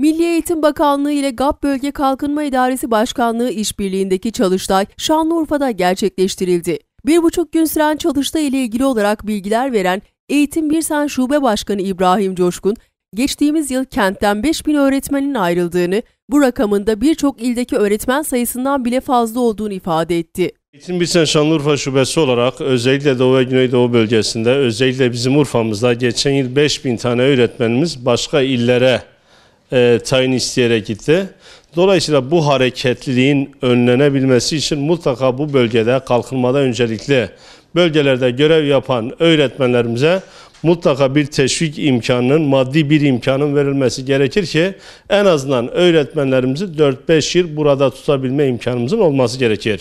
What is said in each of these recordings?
Milli Eğitim Bakanlığı ile GAP Bölge Kalkınma İdaresi Başkanlığı işbirliğindeki çalıştay Şanlıurfa'da gerçekleştirildi. Bir buçuk gün süren çalıştay ile ilgili olarak bilgiler veren Eğitim Birsen Şube Başkanı İbrahim Coşkun, geçtiğimiz yıl kentten 5 bin öğretmenin ayrıldığını, bu rakamında birçok ildeki öğretmen sayısından bile fazla olduğunu ifade etti. Eğitim Bilsen Şanlıurfa Şubesi olarak özellikle Doğu ve Güneydoğu bölgesinde özellikle bizim Urfa'mızda geçen yıl 5000 tane öğretmenimiz başka illere e, tayin isteyerek gitti. Dolayısıyla bu hareketliliğin önlenebilmesi için mutlaka bu bölgede kalkınmada öncelikli bölgelerde görev yapan öğretmenlerimize mutlaka bir teşvik imkanının, maddi bir imkanın verilmesi gerekir ki en azından öğretmenlerimizi 4-5 yıl burada tutabilme imkanımızın olması gerekir.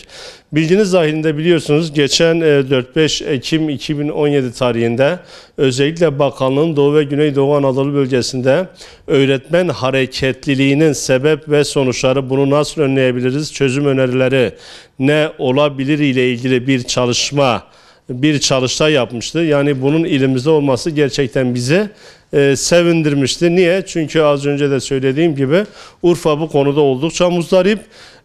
Bildiğiniz dahilinde biliyorsunuz geçen 4-5 e, Ekim 2017 tarihinde özellikle bakanlığın Doğu ve Güneydoğu Anadolu bölgesinde öğretmen hareketliliğinin sebep ve sonuçları bunu nasıl önleyebiliriz, çözüm önerileri ne olabilir ile ilgili bir çalışma bir çalıştay yapmıştı. Yani bunun ilimizde olması gerçekten bizi e, sevindirmişti. Niye? Çünkü az önce de söylediğim gibi Urfa bu konuda oldukça muzdarip.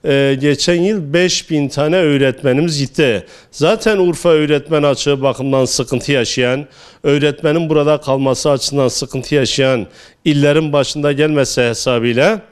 E, geçen yıl 5000 tane öğretmenimiz gitti. Zaten Urfa öğretmen açığı bakımından sıkıntı yaşayan, öğretmenin burada kalması açısından sıkıntı yaşayan, illerin başında gelmesi hesabıyla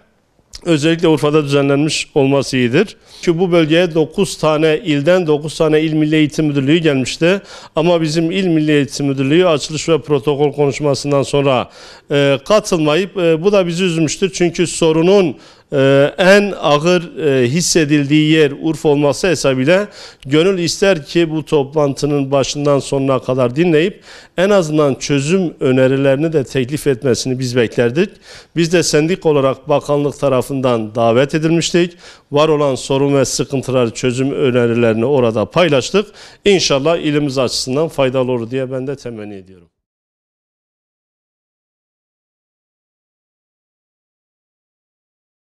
özellikle Urfa'da düzenlenmiş olması iyidir. Çünkü bu bölgeye 9 tane ilden 9 tane il milli eğitim müdürlüğü gelmişti. Ama bizim il milli eğitim müdürlüğü açılış ve protokol konuşmasından sonra e, katılmayıp e, bu da bizi üzmüştür. Çünkü sorunun ee, en ağır e, hissedildiği yer Urfa olması hesabıyla gönül ister ki bu toplantının başından sonuna kadar dinleyip en azından çözüm önerilerini de teklif etmesini biz beklerdik. Biz de sendik olarak bakanlık tarafından davet edilmiştik. Var olan sorun ve sıkıntıları çözüm önerilerini orada paylaştık. İnşallah ilimiz açısından faydalı olur diye ben de temenni ediyorum.